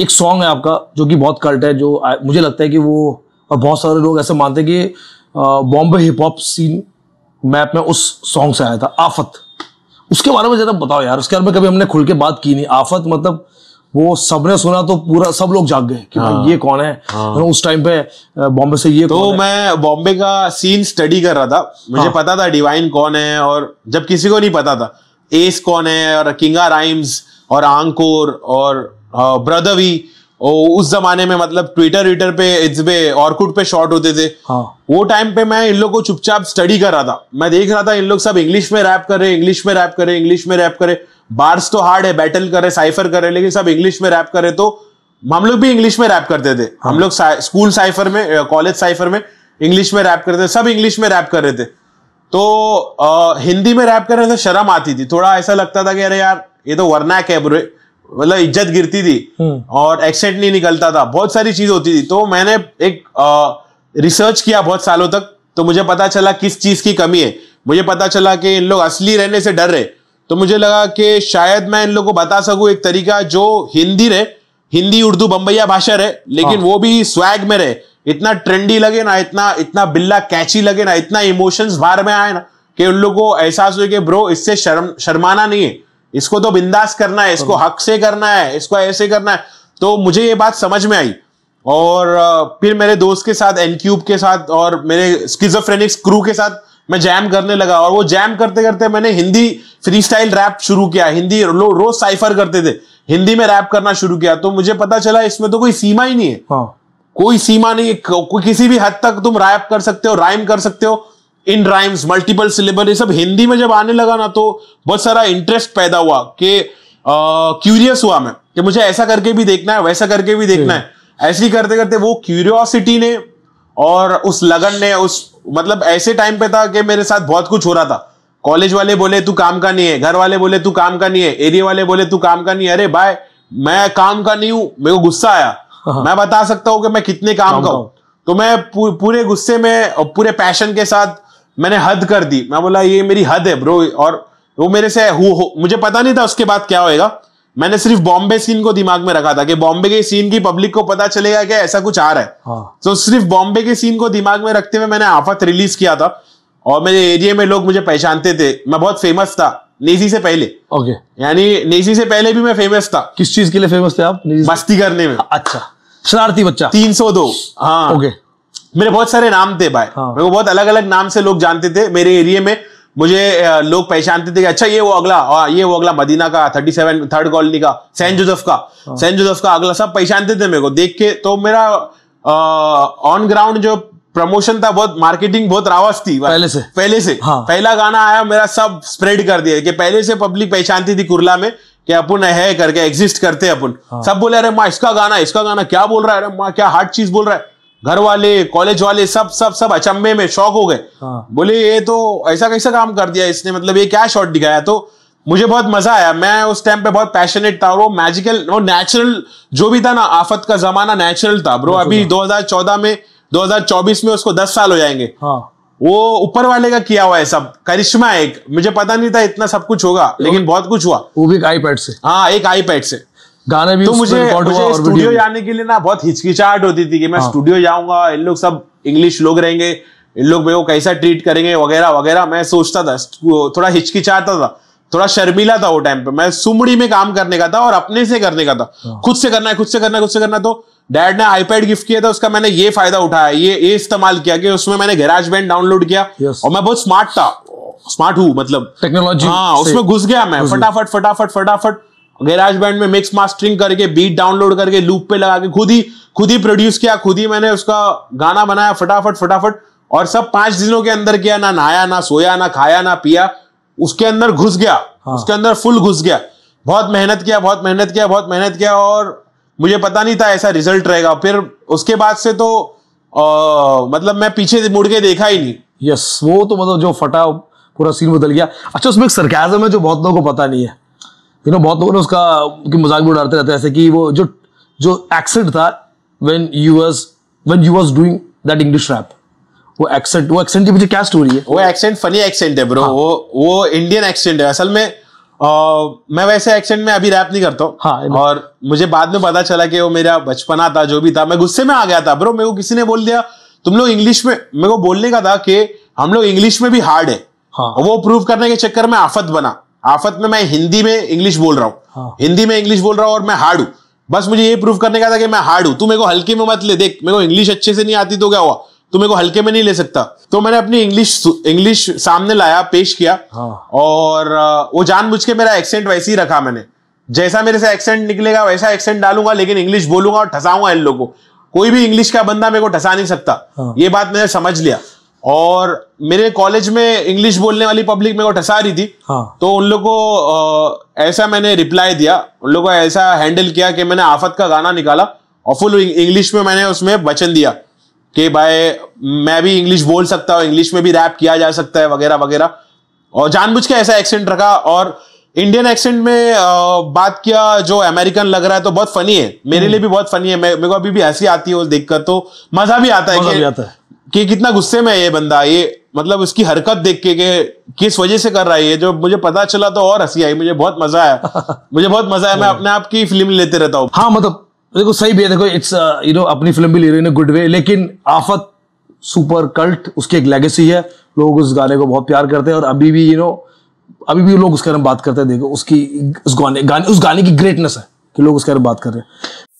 एक सॉन्ग है आपका जो कि बहुत कल्ट है जो मुझे लगता है कि वो और बहुत सारे लोग ऐसे मानते हैं कि Bombay hip hop scene map में उस सॉन्ग से आया था आफत उसके बारे में ज़रा बताओ यार उसके बारे में कभी हमने खुल के बात की नहीं आफत मतलब वो सबने सुना तो पूरा सब लोग जाग गए कि हाँ, ये कौन है हाँ, तो उस टाइम पे बॉम्बे से ये तो मैं बॉम्बे का सीन स्टडी कर रहा था मुझे हाँ, पता था डिवाइन कौन है और जब किसी को नहीं पता था एस कौन है और किंगा राइम्स और आंकोर और ब्रदवी उस जमाने में मतलब ट्विटर ट्विटर पे इट्स पे ऑर्कुट पे शॉर्ट होते थे हाँ. वो टाइम पे मैं इन लोग को चुपचाप स्टडी कर रहा था मैं देख रहा था इन लोग सब इंग्लिश में रैप कर रहे इंग्लिश में रैप करे इंग्लिश में रैप करे बार्स तो हार्ड है बैटल करे साइफर करे लेकिन सब इंग्लिश में रैप करे तो हम लोग भी इंग्लिश में रैप करते थे हाँ. हम लोग सा, स्कूल साइफर में कॉलेज साइफर में इंग्लिश में रैप करते थे सब इंग्लिश में रैप कर रहे थे तो आ, हिंदी में रैप करने से शर्म आती थी थोड़ा ऐसा लगता था कि अरे यार ये तो वर्नैक है मतलब इज्जत गिरती थी हम्म। और एक्सेंट नहीं निकलता था बहुत सारी चीज होती थी तो मैंने एक रिसर्च किया बहुत सालों तक तो मुझे पता चला किस चीज की कमी है मुझे पता चला कि इन लोग असली रहने से डर रहे तो मुझे लगा कि शायद मैं इन लोगों को बता सकूं एक तरीका जो हिंदी रहे हिंदी उर्दू बम्बैया भाषा रहे लेकिन हाँ। वो भी स्वैग में रहे इतना ट्रेंडी लगे ना इतना इतना बिल्ला कैची लगे ना इतना इमोशंस बाहर में आए ना कि उन लोग को एहसास हुए कि ब्रो इससे शर्म शर्माना नहीं है इसको तो बिंदास करना है इसको हाँ। हक से करना है इसको ऐसे करना है तो मुझे ये बात समझ में आई और फिर मेरे दोस्त के साथ एनक्यूब के साथ और मेरे स्किजोफ्रेनिक्स क्रू के साथ मैं जैम करने लगा और वो जैम करते करते मैंने हिंदी फ्री स्टाइल रैप शुरू किया हिंदी लोग रोज साइफर करते थे हिंदी में रैप करना शुरू किया तो मुझे पता चला इसमें तो कोई सीमा ही नहीं है हाँ। कोई सीमा नहीं है किसी भी हद तक तुम रैप कर सकते हो राइम कर सकते हो इन राइम्स मल्टीपल सिलेबल ये सब हिंदी में जब आने लगा ना तो बहुत सारा इंटरेस्ट पैदा हुआ कि क्यूरियस हुआ मैं कि मुझे ऐसा करके भी देखना है वैसा करके भी देखना है ऐसी करते करते वो क्यूरियोसिटी ने और उस लगन ने उस मतलब ऐसे टाइम पे था कि मेरे साथ बहुत कुछ हो रहा था कॉलेज वाले बोले तू काम का नहीं है घर वाले बोले तू काम का नहीं है एरिया वाले बोले तू काम का नहीं है अरे भाई मैं काम का नहीं हूं मेरे को गुस्सा आया हाँ। मैं बता सकता हूं कि मैं कितने काम, काम का हूं तो मैं पूरे गुस्से में और पूरे पैशन के साथ मैंने हद कर दी मैं बोला ये मेरी हद है ब्रो और वो मेरे से हु, हु, मुझे पता नहीं था उसके बाद क्या होएगा मैंने सिर्फ बॉम्बे सीन को दिमाग में रखा था कि बॉम्बे के सीन की पब्लिक को पता चलेगा कि ऐसा कुछ आ रहा है हाँ। तो सिर्फ बॉम्बे के सीन को दिमाग में रखते हुए मैंने आफत रिलीज किया था और मेरे एरिया में लोग मुझे पहचानते थे मैं बहुत फेमस था नेजी से पहले ओके यानी नेजी से पहले भी मैं फेमस था किस चीज के लिए फेमस थे आप मस्ती करने में अच्छा शरारती बच्चा तीन सौ दो हाँ ओके मेरे बहुत सारे नाम थे भाई हाँ। मेरे को बहुत अलग अलग नाम से लोग जानते थे मेरे एरिया में मुझे लोग पहचानते थे कि अच्छा ये वो अगला और ये वो अगला मदीना का थर्टी सेवन थर्ड कॉलोनी का सेंट जोसेफ हाँ। का हाँ। सेंट जोसेफ का अगला सब पहचानते थे मेरे को देख के तो मेरा ऑन ग्राउंड जो प्रमोशन था बहुत मार्केटिंग बहुत रावस थी पहले से पहले से हाँ। पहला गाना आया मेरा सब स्प्रेड कर दिया कि पहले से पब्लिक पहचानती थी कुरला में कि अपन है करके एग्जिस्ट करते हैं अपन हाँ। सब बोले अरे माँ इसका गाना इसका गाना क्या बोल रहा है अरे माँ क्या हार्ड चीज बोल रहा है घर वाले कॉलेज वाले सब सब सब अचंबे में शौक हो गए हाँ। बोले ये तो ऐसा कैसा काम कर दिया इसने मतलब ये क्या शॉट दिखाया तो मुझे बहुत मजा आया मैं उस टाइम पे बहुत पैशनेट था वो मैजिकल वो नेचुरल जो भी था ना आफत का जमाना नेचुरल था ब्रो अभी 2014 में 2024 में उसको 10 साल हो जाएंगे हाँ। वो ऊपर वाले का किया हुआ है सब करिश्मा एक मुझे पता नहीं था इतना सब कुछ होगा लेकिन बहुत कुछ हुआ वो भी एक आईपैड से हाँ एक आईपैड से गाने भी तो मुझे, मुझे स्टूडियो जाने के लिए ना बहुत हिचकिचाहट होती थी कि मैं स्टूडियो हाँ। जाऊंगा इन लोग सब इंग्लिश लोग रहेंगे इन लोग मेरे को कैसा ट्रीट करेंगे वगैरह वगैरह मैं सोचता था थोड़ा हिचकिचाता था थोड़ा शर्मिला था वो टाइम पे मैं सुमड़ी में काम करने का था और अपने से करने का था हाँ। खुद से करना है खुद से करना है खुद से करना तो डैड ने आईपैड गिफ्ट किया था उसका मैंने ये फायदा उठाया ये ये इस्तेमाल किया कि उसमें मैंने गैराज बैंड डाउनलोड किया और मैं बहुत स्मार्ट था स्मार्ट हूं मतलब टेक्नोलॉजी हाँ उसमें घुस गया मैं फटाफट फटाफट फटाफट गैराज बैंड में मिक्स मास्टरिंग करके बीट डाउनलोड करके लूप पे लगा के खुद ही खुद ही प्रोड्यूस किया खुद ही मैंने उसका गाना बनाया फटाफट फटाफट और सब पांच दिनों के अंदर किया ना नहाया ना सोया ना खाया ना पिया उसके अंदर घुस गया हाँ। उसके अंदर फुल घुस गया बहुत मेहनत किया बहुत मेहनत किया बहुत मेहनत किया और मुझे पता नहीं था ऐसा रिजल्ट रहेगा फिर उसके बाद से तो आ, मतलब मैं पीछे मुड़ के देखा ही नहीं यस वो तो मतलब जो फटा पूरा सीन बदल गया अच्छा उसमें एक सरकाजम है जो बहुत लोगों को पता नहीं है यू नो बहुत लोग ना उसका कि मजाक भी उड़ाते रहते हैं ऐसे कि वो जो जो एक्सेंट था when you was when you was doing that English rap वो एक्सेंट वो एक्सेंट की मुझे क्या स्टोरी है वो एक्सेंट फनी एक्सेंट है ब्रो हाँ. वो वो इंडियन एक्सेंट है असल में आ, मैं वैसे एक्सेंट में अभी रैप नहीं करता हूँ हाँ, और मुझे बाद में पता चला कि वो मेरा बचपना था जो भी था मैं गुस्से में आ गया था ब्रो मेरे को किसी ने बोल दिया तुम लोग इंग्लिश में मेरे को बोलने का था कि हम लोग इंग्लिश में भी हार्ड है हाँ. वो प्रूव करने के चक्कर में आफत बना आफत में मैं हिंदी में इंग्लिश बोल रहा हूँ हाँ। हिंदी में इंग्लिश बोल रहा हूँ और मैं हार्ड हूँ बस मुझे ये प्रूफ करने का था कि मैं हार्ड हूँ तू मेरे को हल्के में मत ले देख मेरे को इंग्लिश अच्छे से नहीं आती तो क्या हुआ तू मेरे को हल्के में नहीं ले सकता तो मैंने अपनी इंग्लिश इंग्लिश सामने लाया पेश किया हाँ। और वो जान के मेरा एक्सेंट वैसे ही रखा मैंने जैसा मेरे से एक्सेंट निकलेगा वैसा एक्सेंट डालूंगा लेकिन इंग्लिश बोलूंगा और ठसाऊंगा इन लोगों को कोई भी इंग्लिश का बंदा मेरे को ठसा नहीं सकता हाँ। ये बात मैंने समझ लिया और मेरे कॉलेज में इंग्लिश बोलने वाली पब्लिक मेरे को ठसा रही थी हाँ। तो उन लोग को ऐसा मैंने रिप्लाई दिया उन लोगों को ऐसा हैंडल किया कि मैंने आफत का गाना निकाला और फुल इंग्लिश में मैंने उसमें वचन दिया कि भाई मैं भी इंग्लिश बोल सकता हूँ इंग्लिश में भी रैप किया जा सकता है वगैरह वगैरह और जानबूझ के ऐसा एक्सेंट रखा और इंडियन एक्सेंट में बात किया जो अमेरिकन लग रहा है तो बहुत फनी है मेरे हम्म। लिए भी बहुत फनी है मेरे को अभी भी हंसी आती है देखकर तो मजा भी आता है। कि कितना गुस्से में है ये बंदा ये मतलब उसकी हरकत देख के किस वजह से कर रहा है ये जो मुझे पता चला तो और हंसी आई मुझे बहुत मजा आया मुझे बहुत मजा आया मैं अपने आप की फिल्म लेते रहता हूँ हाँ मतलब देखो सही भी है देखो इट्स यू नो अपनी फिल्म भी ले रही है गुड वे लेकिन आफत सुपर कल्ट उसकी एक लेगेसी है लोग उस गाने को बहुत प्यार करते हैं और अभी भी यू नो अभी भी लोग उसके बारे में बात करते हैं देखो उसकी उस गाने गाने उस गाने की ग्रेटनेस है कि लोग उसके बारे में बात कर रहे हैं